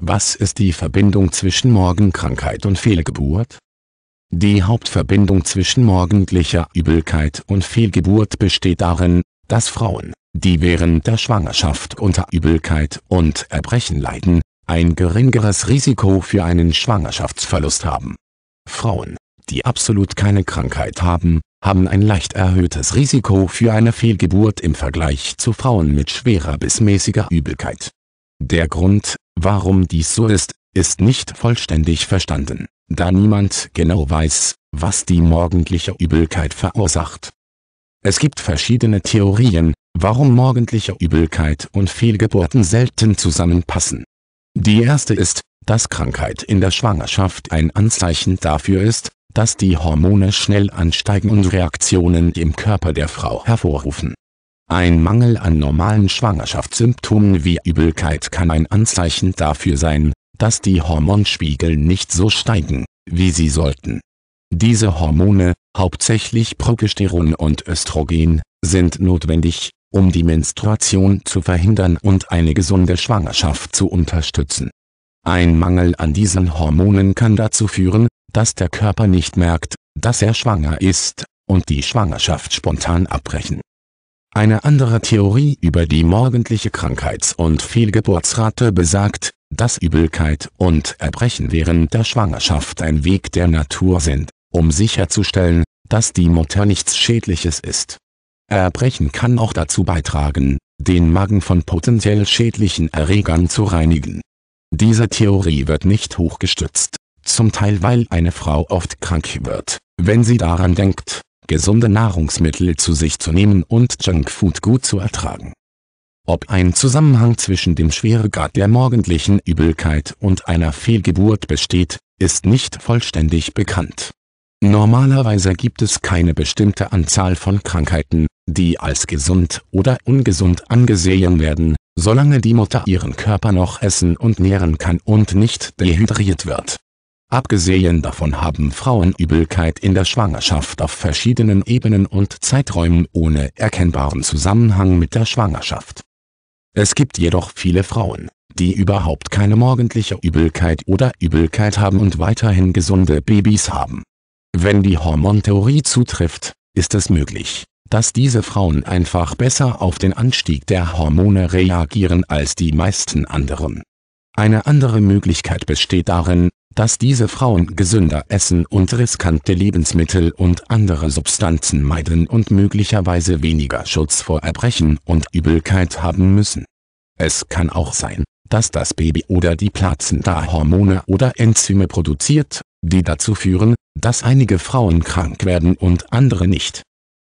Was ist die Verbindung zwischen Morgenkrankheit und Fehlgeburt? Die Hauptverbindung zwischen morgendlicher Übelkeit und Fehlgeburt besteht darin, dass Frauen, die während der Schwangerschaft unter Übelkeit und Erbrechen leiden, ein geringeres Risiko für einen Schwangerschaftsverlust haben. Frauen, die absolut keine Krankheit haben, haben ein leicht erhöhtes Risiko für eine Fehlgeburt im Vergleich zu Frauen mit schwerer bis mäßiger Übelkeit. Der Grund Warum dies so ist, ist nicht vollständig verstanden, da niemand genau weiß, was die morgendliche Übelkeit verursacht. Es gibt verschiedene Theorien, warum morgendliche Übelkeit und Fehlgeburten selten zusammenpassen. Die erste ist, dass Krankheit in der Schwangerschaft ein Anzeichen dafür ist, dass die Hormone schnell ansteigen und Reaktionen im Körper der Frau hervorrufen ein Mangel an normalen Schwangerschaftssymptomen wie Übelkeit kann ein Anzeichen dafür sein, dass die Hormonspiegel nicht so steigen, wie sie sollten. Diese Hormone, hauptsächlich Progesteron und Östrogen, sind notwendig, um die Menstruation zu verhindern und eine gesunde Schwangerschaft zu unterstützen. Ein Mangel an diesen Hormonen kann dazu führen, dass der Körper nicht merkt, dass er schwanger ist, und die Schwangerschaft spontan abbrechen eine andere Theorie über die morgendliche Krankheits- und Fehlgeburtsrate besagt, dass Übelkeit und Erbrechen während der Schwangerschaft ein Weg der Natur sind, um sicherzustellen, dass die Mutter nichts Schädliches ist. Erbrechen kann auch dazu beitragen, den Magen von potenziell schädlichen Erregern zu reinigen. Diese Theorie wird nicht hochgestützt, zum Teil weil eine Frau oft krank wird, wenn sie daran denkt, gesunde Nahrungsmittel zu sich zu nehmen und Junkfood gut zu ertragen. Ob ein Zusammenhang zwischen dem Schweregrad der morgendlichen Übelkeit und einer Fehlgeburt besteht, ist nicht vollständig bekannt. Normalerweise gibt es keine bestimmte Anzahl von Krankheiten, die als gesund oder ungesund angesehen werden, solange die Mutter ihren Körper noch essen und nähren kann und nicht dehydriert wird Abgesehen davon haben Frauen Übelkeit in der Schwangerschaft auf verschiedenen Ebenen und Zeiträumen ohne erkennbaren Zusammenhang mit der Schwangerschaft. Es gibt jedoch viele Frauen, die überhaupt keine morgendliche Übelkeit oder Übelkeit haben und weiterhin gesunde Babys haben. Wenn die Hormontheorie zutrifft, ist es möglich, dass diese Frauen einfach besser auf den Anstieg der Hormone reagieren als die meisten anderen. Eine andere Möglichkeit besteht darin, dass diese Frauen gesünder essen und riskante Lebensmittel und andere Substanzen meiden und möglicherweise weniger Schutz vor Erbrechen und Übelkeit haben müssen. Es kann auch sein, dass das Baby oder die Plazenta Hormone oder Enzyme produziert, die dazu führen, dass einige Frauen krank werden und andere nicht